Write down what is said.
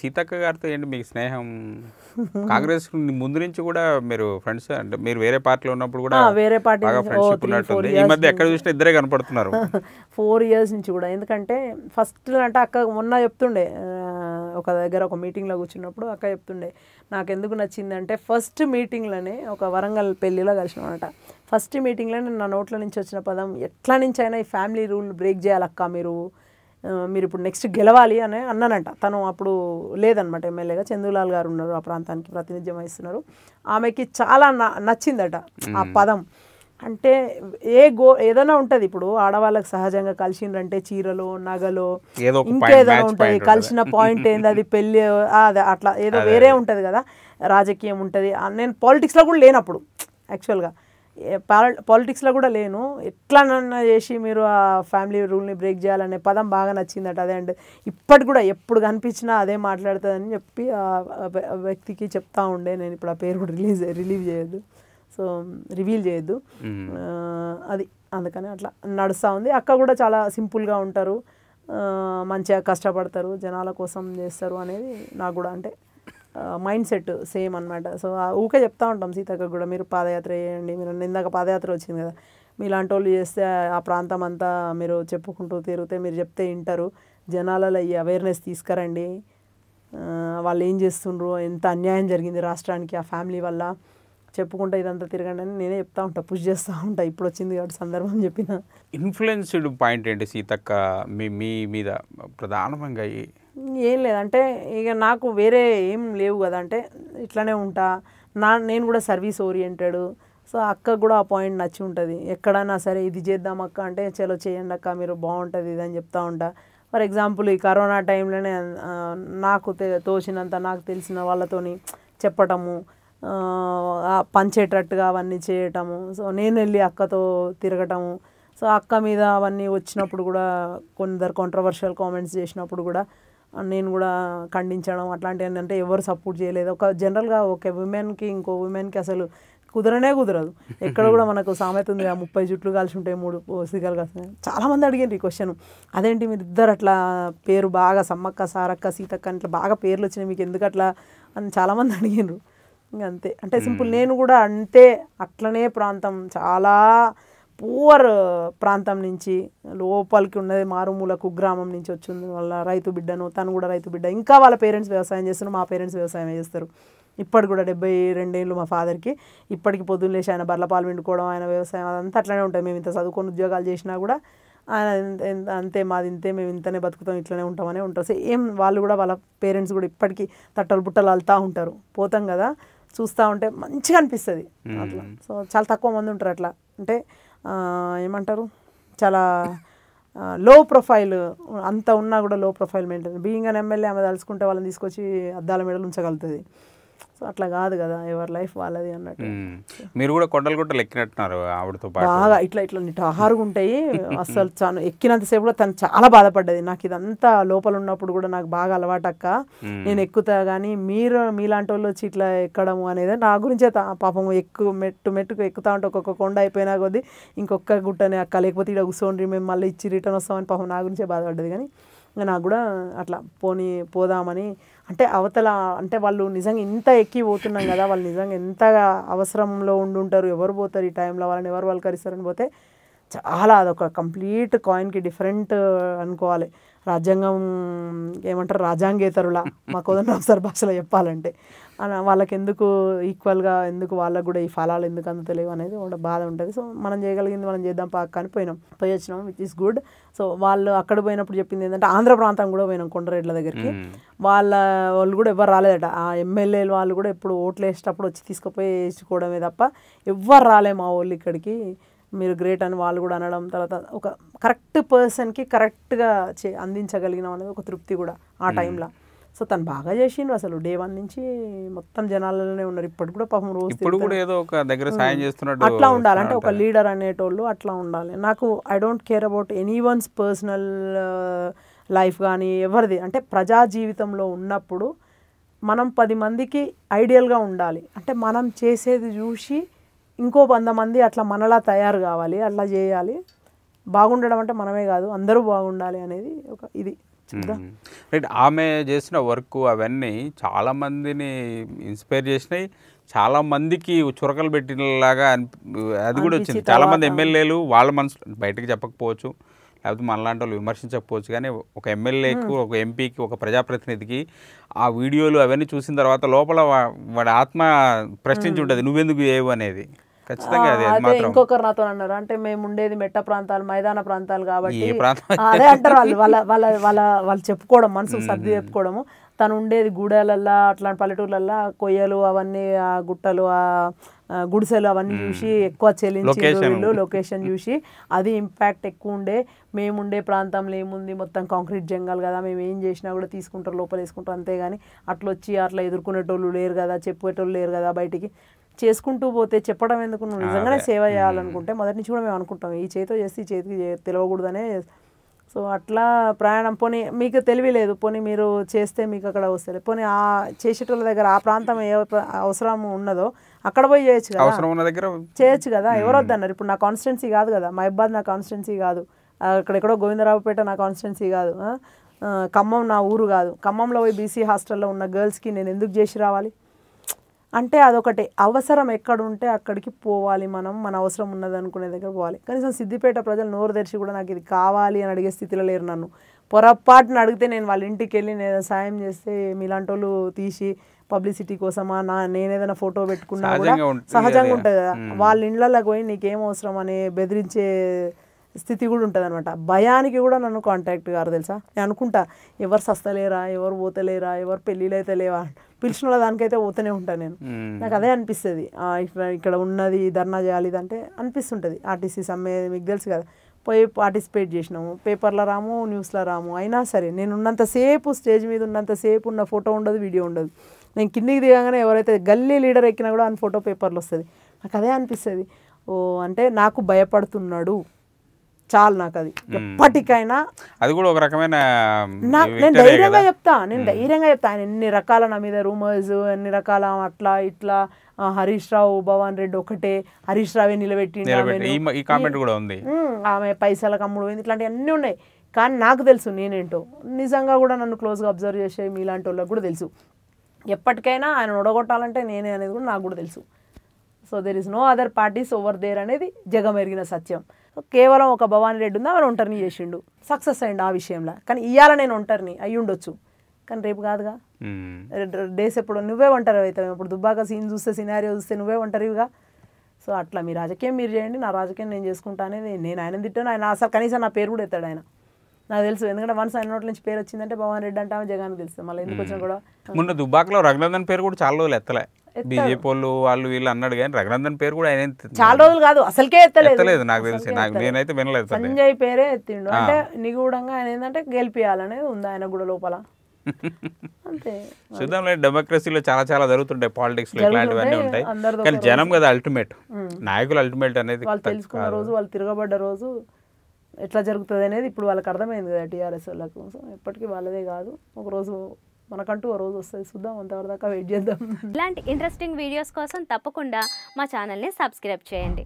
సీతక్క గారితో ఏంటి మీకు స్నేహం కాంగ్రెస్ ముందు నుంచి కూడా మీరు ఫ్రెండ్స్ అంటే మీరు వేరే పార్టీలో ఉన్నప్పుడు కూడా వేరే పార్టీ ఈ మధ్య ఎక్కడ చూసినా ఇద్దరే కనపడుతున్నారు ఫోర్ ఇయర్స్ నుంచి కూడా ఎందుకంటే ఫస్ట్ అంటే అక్క మొన్న చెప్తుండే ఒక దగ్గర ఒక మీటింగ్లో కూర్చున్నప్పుడు అక్క చెప్తుండే నాకు ఎందుకు నచ్చిందంటే ఫస్ట్ మీటింగ్లోనే ఒక వరంగల్ పెళ్ళిలో కలిసినాం అనమాట ఫస్ట్ మీటింగ్లోనే నా నోట్ల నుంచి వచ్చిన పదం ఎట్లా నుంచి అయినా ఈ ఫ్యామిలీ రూల్ బ్రేక్ చేయాలక్క మీరు మీరు ఇప్పుడు నెక్స్ట్ గెలవాలి అని అన్నానంట తను అప్పుడు లేదనమాట ఎమ్మెల్యేగా చందులాల్ గారు ఉన్నారు ఆ ప్రాంతానికి ప్రాతినిధ్యం వహిస్తున్నారు ఆమెకి చాలా నచ్చిందట ఆ పదం అంటే ఏ గో ఏదైనా ఉంటుంది ఇప్పుడు ఆడవాళ్ళకి సహజంగా కలిసిండ్రంటే చీరలో నగలో ఇంకేదైనా ఉంటుంది కలిసిన పాయింట్ ఏంది అది పెళ్ళి అది అట్లా ఏదో వేరే ఉంటుంది కదా రాజకీయం ఉంటుంది నేను పాలిటిక్స్లో కూడా లేనప్పుడు యాక్చువల్గా పాలిటిక్స్లో కూడా లేను ఎట్లానన్నా చేసి మీరు ఆ ఫ్యామిలీ రూల్ని బ్రేక్ చేయాలనే పదం బాగా నచ్చిందట అదే అండ్ ఇప్పటి కూడా ఎప్పుడు కనిపించినా అదే మాట్లాడుతుందని చెప్పి ఆ వ్యక్తికి చెప్తా ఉండే నేను ఇప్పుడు ఆ పేరు కూడా రిలీజ్ రిలీవ్ చేయొద్దు సో రివీల్ చేయొద్దు అది అందుకని అట్లా నడుస్తూ ఉంది అక్క కూడా చాలా సింపుల్గా ఉంటారు మంచిగా కష్టపడతారు జనాల కోసం చేస్తారు అనేది నాకు కూడా అంటే మైండ్ సెట్ సేమ్ అనమాట సో ఊకే చెప్తా ఉంటాం సీతక్క కూడా మీరు పాదయాత్ర చేయండి మీరు ఇందాక పాదయాత్ర వచ్చింది కదా మీలాంటి వాళ్ళు చేస్తే ఆ ప్రాంతం అంతా మీరు చెప్పుకుంటూ తిరిగితే మీరు చెప్తే వింటారు జనాలలో ఈ అవేర్నెస్ తీసుకురండి వాళ్ళు ఏం చేస్తుండ్రు ఎంత అన్యాయం జరిగింది రాష్ట్రానికి ఆ ఫ్యామిలీ వల్ల చెప్పుకుంటా ఇదంతా తిరగండి అని నేనే చెప్తా ఉంటా పుష్ చేస్తూ ఉంటా ఇప్పుడు వచ్చింది కాబట్టి సందర్భం చెప్పిన ఇన్ఫ్లుయెన్స్డ్ పాయింట్ ఏంటి సీతక్క మీ మీద ప్రధానంగా ఏం లేదంటే ఇక నాకు వేరే ఏం లేవు కదా అంటే ఇట్లానే ఉంటా నా నేను కూడా సర్వీస్ ఓరియంటెడ్ సో అక్కకు కూడా ఆ పాయింట్ నచ్చి ఉంటుంది ఎక్కడైనా సరే ఇది చేద్దాం అక్క అంటే చలో చేయండి అక్క మీరు బాగుంటుంది ఇది అని చెప్తా ఉంటా ఫర్ ఎగ్జాంపుల్ ఈ కరోనా టైంలోనే నాకు తోచినంత నాకు తెలిసిన వాళ్ళతోని చెప్పటము పంచేటట్టుగా అవన్నీ చేయటము సో నేను వెళ్ళి అక్కతో తిరగటము సో అక్క మీద అవన్నీ వచ్చినప్పుడు కూడా కొందరు కాంట్రవర్షియల్ కామెంట్స్ చేసినప్పుడు కూడా నేను కూడా ఖండించడం అట్లాంటివి అంటే ఎవరు సపోర్ట్ చేయలేదు ఒక జనరల్గా ఒక ఉమెన్కి ఇంకో ఉమెన్కి అసలు కుదరనే కుదరదు ఎక్కడ కూడా మనకు సామెత ఉంది ఆ ముప్పై జుట్లు కలిసి ఉంటాయి మూడు సిగలు కలిసి చాలామంది అడిగారు ఈ క్వశ్చన్ అదేంటి మీరు ఇద్దరు అట్లా పేరు బాగా సమ్మక్క సారక్క సీతక్క ఇట్లా బాగా పేర్లు వచ్చినాయి మీకు ఎందుకు అట్లా అని చాలామంది అడిగినారు అంతే అంటే సింపుల్ నేను కూడా అంతే అట్లనే ప్రాంతం చాలా పూవర్ ప్రాంతం నుంచి లోపలికి ఉన్నది మారుమూల కుగ్రామం నుంచి వచ్చింది వాళ్ళ రైతు బిడ్డను తను కూడా రైతు బిడ్డ ఇంకా వాళ్ళ పేరెంట్స్ వ్యవసాయం చేస్తున్నారు మా పేరెంట్స్ వ్యవసాయం చేస్తారు ఇప్పటికి కూడా డెబ్బై రెండేళ్ళు మా ఫాదర్కి ఇప్పటికి పొద్దున్న లేచి ఆయన బర్ల పాలు ఆయన వ్యవసాయం అదంతా అట్లనే ఉంటుంది మేము ఇంత చదువుకొని ఉద్యోగాలు చేసినా కూడా ఆయన అంతే మాది ఇంతే మేము ఇంతనే బతుకుతాం ఇట్లనే ఉంటామనే ఉంటారు సేమ్ వాళ్ళు కూడా వాళ్ళ పేరెంట్స్ కూడా ఇప్పటికీ తట్టలు బుట్టలు అల్తా ఉంటారు పోతాం కదా చూస్తూ ఉంటే మంచిగా అనిపిస్తుంది అట్లా సో చాలా తక్కువ మంది ఉంటారు అట్లా అంటే ఏమంటారు చాలా లో ప్రొఫైల్ అంత ఉన్నా కూడా లో ప్రొఫైల్ మెయింటైన్ బీయింగ్ అని ఎమ్మెల్యే ఆమె తలుసుకుంటే వాళ్ళని తీసుకొచ్చి అద్దాల మెడలు ఉంచగలుగుతుంది సో అట్లా కాదు కదా ఎవరి లైఫ్ వాళ్ళది అన్నట్టు మీరు కూడా కొండలు కూడా ఎక్కినట్టున్నారు ఆవిడతో బాగా ఇట్లా ఇట్లా టాహారుగా ఉంటాయి అసలు తను ఎక్కినంతసేపు కూడా తను చాలా బాధపడ్డది నాకు ఇదంతా లోపల ఉన్నప్పుడు కూడా నాకు బాగా అలవాటక్క నేను ఎక్కుతా కానీ మీరు మీలాంటి వాళ్ళు వచ్చి ఇట్లా ఎక్కడం అనేది నా గురించే పాపం ఎక్కువ మెట్టు మెట్టుకు ఎక్కుతా ఉంటే ఒక్కొక్క కొండ అయిపోయినా కొద్దీ ఇంకొక గుట్టని అక్క లేకపోతే ఇక్కడ కూర్చోండి మేము మళ్ళీ ఇచ్చి రిటర్న్ వస్తామని పాపం నా గురించే బాధపడ్డది కానీ ఇంకా నాకు కూడా అట్లా పోనీ పోదామని అంటే అవతల అంటే వాళ్ళు నిజంగా ఇంత ఎక్కి పోతున్నాం కదా వాళ్ళు నిజంగా ఎంతగా అవసరంలో ఉంటారు ఎవరు పోతారు ఈ టైంలో వాళ్ళని ఎవరు కరిస్తారని పోతే చాలా అదొక కంప్లీట్ కాయిన్కి డిఫరెంట్ అనుకోవాలి రాజ్యాంగం ఏమంటారు రాజ్యాంగేతరుల మా కోదండరామ్ సార్ భాషలో చెప్పాలంటే వాళ్ళకి ఎందుకు ఈక్వల్గా ఎందుకు వాళ్ళకు కూడా ఈ ఫలాలు ఎందుకు అంత తెలియవు అనేది ఒక బాధ ఉంటుంది సో మనం చేయగలిగింది మనం చేద్దాం పాక అని పోయినాం పోయి వచ్చినాం విచ్ ఇస్ గుడ్ సో వాళ్ళు అక్కడ పోయినప్పుడు చెప్పింది ఏంటంటే ఆంధ్ర ప్రాంతం కూడా పోయినాం కొండరేడ్ల దగ్గరికి వాళ్ళ వాళ్ళు కూడా ఎవరు రాలేదట ఆ ఎమ్మెల్యేలు వాళ్ళు కూడా ఎప్పుడు ఓట్లు వేసేటప్పుడు వచ్చి తీసుకుపోయి వేసుకోవడమే తప్ప ఎవ్వరు రాలే మా వాళ్ళు ఇక్కడికి మీరు గ్రేట్ అని వాళ్ళు కూడా అనడం తర్వాత ఒక కరెక్ట్ పర్సన్కి కరెక్ట్గా చే అందించగలిగిన అనేది ఒక తృప్తి కూడా ఆ టైంలో సో తను బాగా చేసిండ్రు అసలు డే వన్ నుంచి మొత్తం జనాలలోనే ఉన్నారు ఇప్పటి కూడా పాపం రోజు ఏదో ఒక దగ్గర సాయం చేస్తున్నట్టు అట్లా ఉండాలి అంటే ఒక లీడర్ అనేటోళ్ళు అట్లా ఉండాలి నాకు I don't care about anyone's personal life కానీ ఎవరిది అంటే ప్రజా జీవితంలో ఉన్నప్పుడు మనం పది మందికి ఐడియల్గా ఉండాలి అంటే మనం చేసేది చూసి ఇంకో వంద మంది అట్లా మనలా తయారు కావాలి అట్లా చేయాలి బాగుండడం అంటే మనమే కాదు అందరూ బాగుండాలి అనేది ఒక ఇది రైట్ ఆమె చేసిన వర్క్ అవన్నీ చాలామందిని ఇన్స్పైర్ చేసినాయి చాలా మందికి చురకలు పెట్టినలాగా అది కూడా వచ్చింది చాలామంది ఎమ్మెల్యేలు వాళ్ళ మనసు బయటకు చెప్పకపోవచ్చు లేకపోతే మనలాంటి వాళ్ళు విమర్శించకపోవచ్చు కానీ ఒక ఎమ్మెల్యేకు ఒక ఎంపీకి ఒక ప్రజాప్రతినిధికి ఆ వీడియోలు అవన్నీ చూసిన తర్వాత లోపల వాడి ఆత్మ ప్రశ్నించి ఉంటుంది నువ్వెందుకు ఏవు అనేది ఖచ్చితంగా అదే ఇంకొకరు నాతో అన్నారు అంటే మేము ఉండేది మెట్ట ప్రాంతాలు మైదాన ప్రాంతాలు కాబట్టి అదే అంటారు వాళ్ళు వాళ్ళ వాళ్ళ వాళ్ళ వాళ్ళు చెప్పుకోవడం మనసుకు సర్ది చెప్పుకోవడము తను ఉండేది గూడెలల్లా అట్లాంటి పల్లెటూర్లల్లో కొయ్యలు అవన్నీ ఆ గుట్టలు ఆ గుడిసెలు అవన్నీ చూసి ఎక్కువ చెల్లించి లొకేషన్ చూసి అది ఇంపాక్ట్ ఎక్కువ ఉండే మేము ఉండే ప్రాంతంలో ఏముంది మొత్తం కాంక్రీట్ జంగల్ కదా మేము ఏం చేసినా కూడా తీసుకుంటారు లోపల వేసుకుంటారు అంతేగాని అట్లా వచ్చి అట్లా ఎదుర్కొనేటోళ్ళు లేరు కదా చెప్పేటోళ్ళు లేరు కదా బయటికి చేసుకుంటూ పోతే చెప్పడం ఎందుకు నిజంగానే సేవ చేయాలనుకుంటే మొదటి నుంచి కూడా మేము అనుకుంటాం ఈ చేతితో చేస్తే ఈ చేతికి తెలవకూడదనే సో అట్లా ప్రయాణం పోనీ మీకు తెలియలేదు పోనీ మీరు చేస్తే మీకు అక్కడ వస్తుంది పోనీ ఆ చేసేటోళ్ళ దగ్గర ఆ ప్రాంతం ఏ అవసరం ఉన్నదో అక్కడ పోయి చేయొచ్చు కదా అవసరం ఉన్న దగ్గర చేయొచ్చు కదా ఎవరు వద్దన్నారు ఇప్పుడు నా కాన్స్టిట్యున్సీ కాదు కదా మహిబాద్ నా కాన్స్టిట్యున్సీ కాదు అక్కడెక్కడో గోవిందరావుపేట నా కాన్స్టిట్యున్సీ కాదు ఖమ్మం నా ఊరు కాదు ఖమ్మంలో పోయి బీసీ హాస్టల్లో ఉన్న గర్ల్స్కి నేను ఎందుకు చేసి రావాలి అంటే అదొకటి అవసరం ఎక్కడుంటే అక్కడికి పోవాలి మనం మన అవసరం ఉన్నది అనుకునే దగ్గర పోవాలి కనీసం సిద్దిపేట ప్రజలు నోరు తెరిచి కూడా నాకు ఇది కావాలి అని అడిగే స్థితిలో లేరు నన్ను పొరపాటున అడిగితే నేను వాళ్ళ ఇంటికి వెళ్ళి నేను సాయం చేస్తే మీలాంటి వాళ్ళు తీసి పబ్లిసిటీ కోసమా నా నేనేదైనా ఫోటో పెట్టుకున్నా కూడా సహజంగా ఉంటుంది కదా వాళ్ళ ఇండ్లలో పోయి నీకేం అవసరం అని బెదిరించే స్థితి కూడా ఉంటుంది అనమాట భయానికి కూడా నన్ను కాంటాక్ట్ గారు తెలుసా నేను అనుకుంటా ఎవరు సస్తలేరా ఎవరు పోతలేరా ఎవరు పెళ్ళిళ్ళు అయితే లేవా పిలిచిన వాళ్ళ దానికైతే పోతూనే ఉంటాను నేను నాకు అదే అనిపిస్తుంది ఇక్కడ ఉన్నది ధర్నా చేయాలి అంటే అనిపిస్తుంటుంది ఆర్టీసీ సమ్మె మీకు తెలుసు కదా పోయి పార్టిసిపేట్ చేసినాము పేపర్లో రాము న్యూస్లో రాము అయినా సరే నేను ఉన్నంతసేపు స్టేజ్ మీద ఉన్నంతసేపు ఉన్న ఫోటో ఉండదు వీడియో ఉండదు నేను కిందికి దిగగానే ఎవరైతే గల్లీ లీడర్ ఎక్కినా కూడా ఆయన ఫోటో పేపర్లు వస్తుంది నాకు అదే అనిపిస్తుంది ఓ అంటే నాకు భయపడుతున్నాడు చాలు నాకు అది ఎప్పటికైనా అది కూడా ఒక రకమైన నేను ధైర్యంగా చెప్తా నేను ధైర్యంగా చెప్తాను ఎన్ని రకాల నా మీద రూమర్స్ ఎన్ని రకాల అట్లా ఇట్లా హరీష్ రావు భవన్ రెడ్డి ఒకటే హరీష్ రావే నిలబెట్టి కూడా ఆమె పైసల కమ్ముడు ఇట్లాంటివి అన్నీ ఉన్నాయి కానీ నాకు తెలుసు నేనేంటో నిజంగా కూడా నన్ను క్లోజ్గా అబ్జర్వ్ చేసే మీలాంటి వాళ్ళకి కూడా తెలుసు ఎప్పటికైనా ఆయన ఉడగొట్టాలంటే నేనే అనేది కూడా నాకు కూడా తెలుసు so there is no other parties over there అనేది జగమెరిగిన సత్యం కేవలం ఒక భవానీ రెడ్డి ఉంది ఆమెను ఒంటరిని చేసిండు సక్సెస్ అయ్యిండు ఆ విషయంలో కానీ ఇయ్యాల నేను ఒంటరిని అయ్యి ఉండొచ్చు కానీ రేపు కాదుగా hmm. డేస్ ఎప్పుడు నువ్వే ఒంటరి అవుతావు ఇప్పుడు దుబ్బాక సీన్ చూస్తే సినారియో చూస్తే నువ్వే ఒంటరివిగా సో అట్లా మీ రాజకీయం మీరు చేయండి నా రాజకీయం నేను చేసుకుంటా అనేది నేను ఆయన తిట్టాను ఆయన అసలు కనీసం నా పేరు కూడా ఎత్తాడు ఆయన నాకు తెలుసు ఎందుకంటే వన్స్ ఆయన నోట్ల నుంచి పేరు వచ్చిందంటే భవన్ రెడ్డి అంటే ఆమె జగన్ తెలుసు మళ్ళీ ఎందుకు వచ్చినా కూడా hmm. ముందు దుబ్బాకలో రఘునందన్ పేరు కూడా చాలా రోజులు ఎత్తలే బీజేపీ వాళ్ళు వాళ్ళు వీళ్ళు అన్నాడు కానీ రఘునందన్ పేరు కూడా ఆయన చాలా రోజులు కాదు అసలుకే ఎత్తలేదు నాకు తెలిసి నాకు నేనైతే వినలేదు సంజయ్ పేరే ఎత్తిండు అంటే నిగూఢంగా ఆయన ఏంటంటే గెలిపియాలనేది ఉంది ఆయన కూడా లోపల చూద్దాంలే డెమోక్రసీలో చాలా చాలా జరుగుతుంటాయి పాలిటిక్స్ లో ఇలాంటివన్నీ ఉంటాయి కానీ జనం కదా అల్టిమేట్ నాయకులు అల్టిమేట్ అనేది వాళ్ళు తెలుసుకున్న రోజు వాళ్ళు తిరగబడ్డ రోజు ఎట్లా జరుగుతుంది అనేది ఇప్పుడు వాళ్ళకి అర్థమైంది కదా టీఆర్ఎస్ వాళ్ళకు ఎప్పటికీ వాళ్ళదే కాదు ఒక రోజు మనకంటూ ఓ రోజు వస్తుంది చూద్దాం అంతవరదాకా వెయిట్ చేద్దాం ఇలాంటి ఇంట్రెస్టింగ్ వీడియోస్ కోసం తప్పకుండా మా ఛానల్ని సబ్స్క్రైబ్ చేయండి